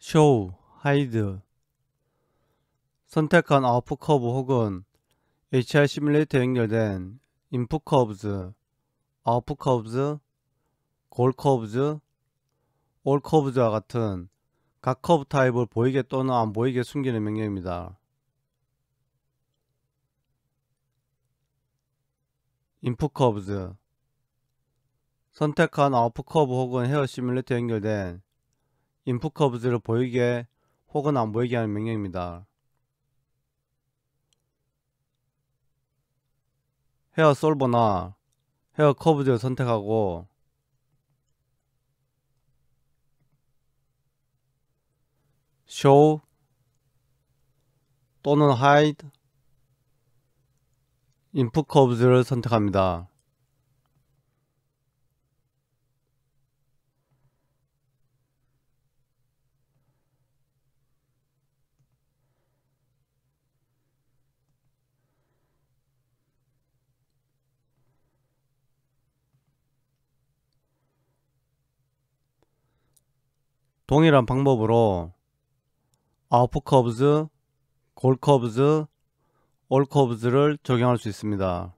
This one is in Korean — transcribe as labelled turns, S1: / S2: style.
S1: show, hide 선택한 output 커브 혹은 HR 시뮬레이터 연결된 input curves, output curves, goal curves, all curves와 같은 각 커브 타입을 보이게 또는 안 보이게 숨기는 명령입니다. input curves 선택한 output 커브 혹은 헤어 시뮬레이터 연결된 인풋 커브즈를 보이게 혹은 안 보이게 하는 명령입니다. 헤어 솔버나 헤어 커브즈를 선택하고 show 또는 hide 인풋 커브즈를 선택합니다. 동일한 방법으로 아웃풋 커브즈, 골 커브즈, 올 커브즈를 적용할 수 있습니다.